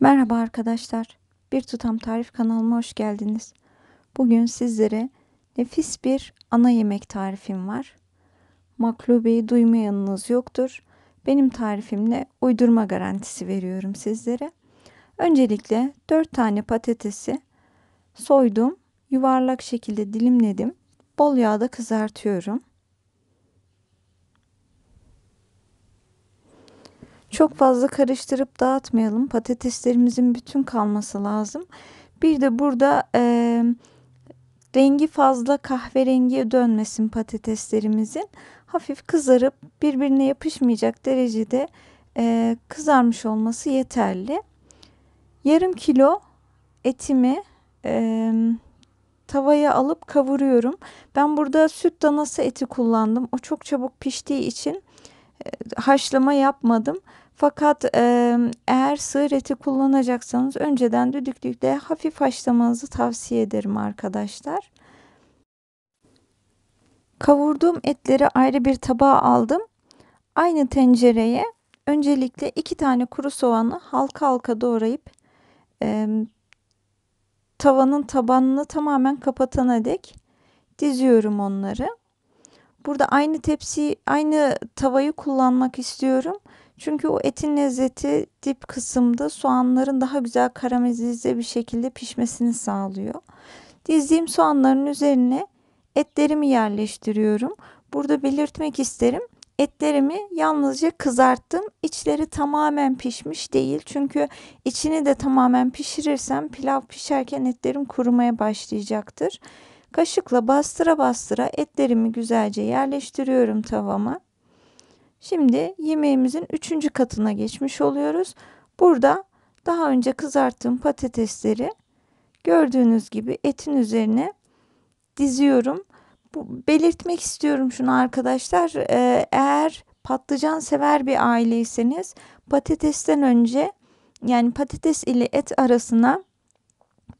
Merhaba arkadaşlar. Bir tutam tarif kanalıma hoş geldiniz. Bugün sizlere nefis bir ana yemek tarifim var. Maklubeyi duymayanınız yoktur. Benim tarifimle uydurma garantisi veriyorum sizlere. Öncelikle 4 tane patatesi soydum, yuvarlak şekilde dilimledim. Bol yağda kızartıyorum. Çok fazla karıştırıp dağıtmayalım. Patateslerimizin bütün kalması lazım. Bir de burada e, rengi fazla kahverengiye dönmesin patateslerimizin. Hafif kızarıp birbirine yapışmayacak derecede e, kızarmış olması yeterli. Yarım kilo etimi e, tavaya alıp kavuruyorum. Ben burada süt danası eti kullandım. O çok çabuk piştiği için haşlama yapmadım. Fakat eğer sığır eti kullanacaksanız önceden düdüklükte hafif haşlamanızı tavsiye ederim arkadaşlar. Kavurduğum etleri ayrı bir tabağa aldım. Aynı tencereye öncelikle iki tane kuru soğanı halka halka doğrayıp e, tavanın tabanını tamamen kapatana dek diziyorum onları. Burada aynı tepsi, aynı tavayı kullanmak istiyorum. Çünkü o etin lezzeti dip kısımda soğanların daha güzel karamelize bir şekilde pişmesini sağlıyor. Dizdiğim soğanların üzerine etlerimi yerleştiriyorum. Burada belirtmek isterim. Etlerimi yalnızca kızarttım. İçleri tamamen pişmiş değil. Çünkü içini de tamamen pişirirsem pilav pişerken etlerim kurumaya başlayacaktır. Kaşıkla bastıra bastıra etlerimi güzelce yerleştiriyorum tavama. Şimdi yemeğimizin üçüncü katına geçmiş oluyoruz. Burada daha önce kızarttığım patatesleri gördüğünüz gibi etin üzerine diziyorum. Bu, belirtmek istiyorum şunu arkadaşlar. Ee, eğer patlıcan sever bir aileyseniz patatesten önce yani patates ile et arasına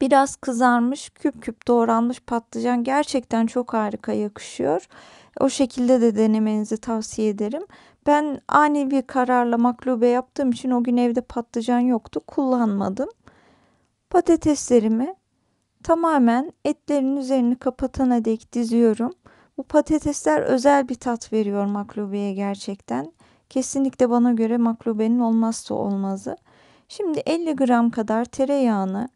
Biraz kızarmış, küp küp doğranmış patlıcan gerçekten çok harika yakışıyor. O şekilde de denemenizi tavsiye ederim. Ben ani bir kararla maklube yaptığım için o gün evde patlıcan yoktu, kullanmadım. Patateslerimi tamamen etlerin üzerini kapatana dek diziyorum. Bu patatesler özel bir tat veriyor maklubeye gerçekten. Kesinlikle bana göre maklubenin olmazsa olmazı. Şimdi 50 gram kadar tereyağını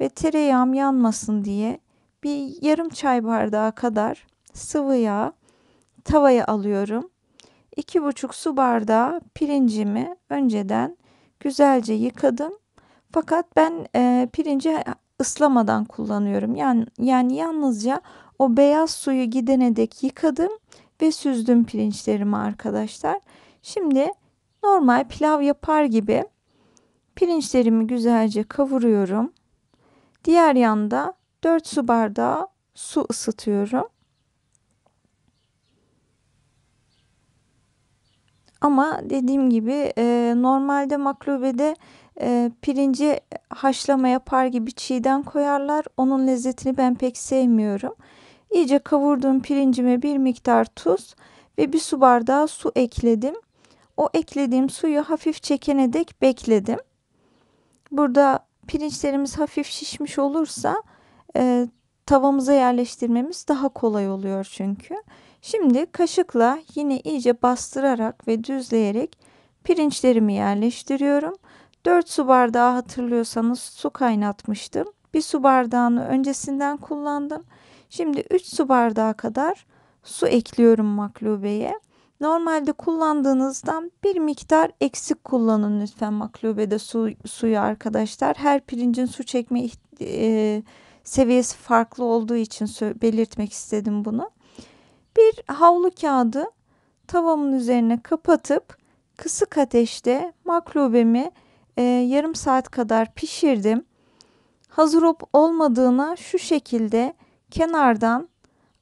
ve tereyağım yanmasın diye bir yarım çay bardağı kadar sıvı yağ tavaya alıyorum. 2,5 su bardağı pirincimi önceden güzelce yıkadım. Fakat ben e, pirinci ıslamadan kullanıyorum. Yani yani yalnızca o beyaz suyu gidene dek yıkadım ve süzdüm pirinçlerimi arkadaşlar. Şimdi normal pilav yapar gibi pirinçlerimi güzelce kavuruyorum. Diğer yanda 4 su bardağı su ısıtıyorum. Ama dediğim gibi e, normalde maklubede e, pirinci haşlama yapar gibi çiğden koyarlar. Onun lezzetini ben pek sevmiyorum. İyice kavurduğum pirincime bir miktar tuz ve bir su bardağı su ekledim. O eklediğim suyu hafif çekene dek bekledim. Burada pirinçlerimiz hafif şişmiş olursa e, tavamıza yerleştirmemiz daha kolay oluyor çünkü. Şimdi kaşıkla yine iyice bastırarak ve düzleyerek pirinçlerimi yerleştiriyorum. 4 su bardağı hatırlıyorsanız su kaynatmıştım. Bir su bardağını öncesinden kullandım. Şimdi 3 su bardağı kadar su ekliyorum maklubeye. Normalde kullandığınızdan bir miktar eksik kullanın lütfen maklubede su, suyu arkadaşlar. Her pirincin su çekme e, seviyesi farklı olduğu için belirtmek istedim bunu. Bir havlu kağıdı tavamın üzerine kapatıp kısık ateşte maklubemi e, yarım saat kadar pişirdim. Hazır olup olmadığına şu şekilde kenardan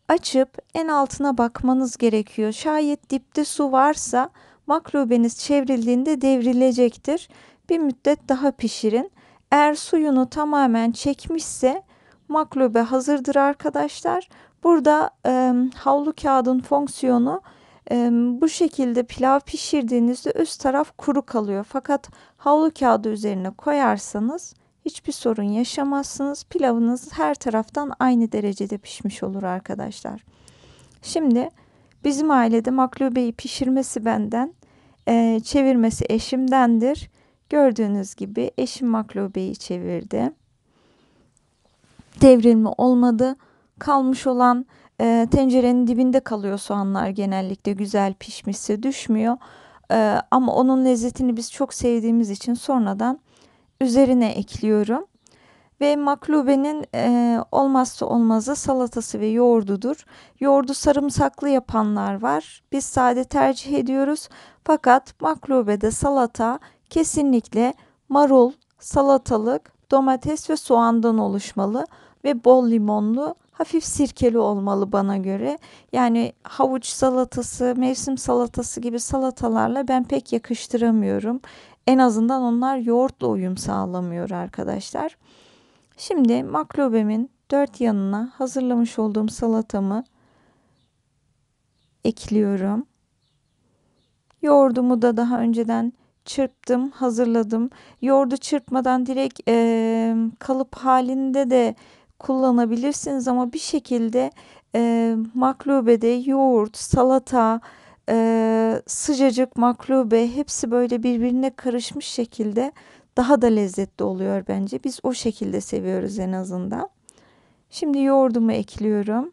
açıp en altına bakmanız gerekiyor. Şayet dipte su varsa makrobeniz çevrildiğinde devrilecektir. Bir müddet daha pişirin. Eğer suyunu tamamen çekmişse maklube hazırdır arkadaşlar. Burada e, havlu kağıdın fonksiyonu e, bu şekilde pilav pişirdiğinizde üst taraf kuru kalıyor. Fakat havlu kağıdı üzerine koyarsanız Hiçbir sorun yaşamazsınız. Pilavınız her taraftan aynı derecede pişmiş olur arkadaşlar. Şimdi bizim ailede maklubeyi pişirmesi benden, e, çevirmesi eşimdendir. Gördüğünüz gibi eşim maklubeyi çevirdi. Devrilme olmadı. Kalmış olan e, tencerenin dibinde kalıyor soğanlar genellikle güzel pişmişse düşmüyor. E, ama onun lezzetini biz çok sevdiğimiz için sonradan üzerine ekliyorum. Ve maklubenin e, olmazsa olmazı salatası ve yoğurdudur. Yoğurdu sarımsaklı yapanlar var. Biz sade tercih ediyoruz. Fakat maklubede salata kesinlikle marul, salatalık, domates ve soğandan oluşmalı ve bol limonlu hafif sirkeli olmalı bana göre. Yani havuç salatası, mevsim salatası gibi salatalarla ben pek yakıştıramıyorum. En azından onlar yoğurtla uyum sağlamıyor arkadaşlar. Şimdi maklobemin dört yanına hazırlamış olduğum salatamı ekliyorum. Yoğurdumu da daha önceden çırptım, hazırladım. Yoğurdu çırpmadan direkt e, kalıp halinde de kullanabilirsiniz ama bir şekilde e, maklubede yoğurt, salata, e, sıcacık maklube hepsi böyle birbirine karışmış şekilde daha da lezzetli oluyor bence. Biz o şekilde seviyoruz en azından. Şimdi yoğurdumu ekliyorum.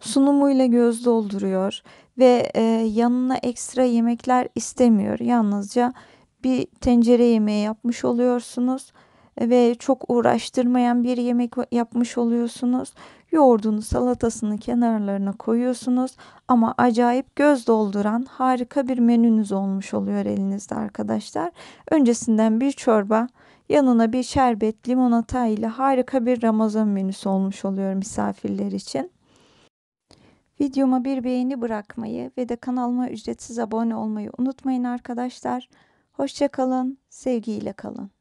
Sunumuyla göz dolduruyor ve e, yanına ekstra yemekler istemiyor. Yalnızca bir tencere yemeği yapmış oluyorsunuz ve çok uğraştırmayan bir yemek yapmış oluyorsunuz. Yoğurdunu, salatasını kenarlarına koyuyorsunuz ama acayip göz dolduran harika bir menünüz olmuş oluyor elinizde arkadaşlar. Öncesinden bir çorba, yanına bir şerbet, limonata ile harika bir Ramazan menüsü olmuş oluyor misafirler için. Videoma bir beğeni bırakmayı ve de kanalıma ücretsiz abone olmayı unutmayın arkadaşlar. Hoşçakalın, sevgiyle kalın.